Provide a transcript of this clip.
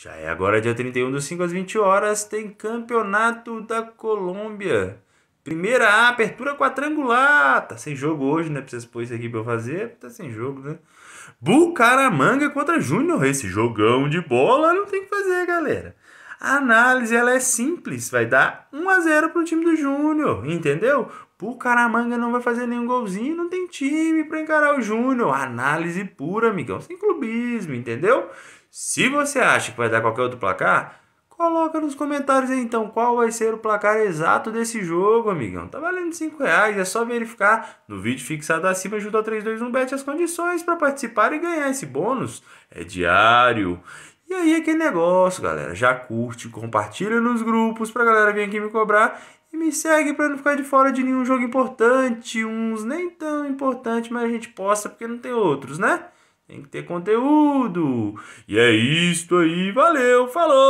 Já é agora dia 31 do 5 às 20 horas, tem Campeonato da Colômbia. Primeira apertura quadrangular. Tá sem jogo hoje, né? Precisa pôr isso aqui pra eu fazer. Tá sem jogo, né? Bucaramanga contra Júnior. Esse jogão de bola não tem que fazer, galera. A análise ela é simples, vai dar 1 a 0 o time do Júnior, entendeu? O Caramanga não vai fazer nenhum golzinho, não tem time para encarar o Júnior. Análise pura, amigão, sem clubismo, entendeu? Se você acha que vai dar qualquer outro placar, Coloca nos comentários aí, então qual vai ser o placar exato desse jogo, amigão. Tá valendo 5 reais, é só verificar no vídeo fixado acima junto ao 321bet as condições para participar e ganhar esse bônus. É diário. E aí aquele negócio, galera. Já curte, compartilha nos grupos pra galera vir aqui me cobrar. E me segue pra não ficar de fora de nenhum jogo importante. Uns nem tão importante, mas a gente posta porque não tem outros, né? Tem que ter conteúdo. E é isso aí. Valeu, falou!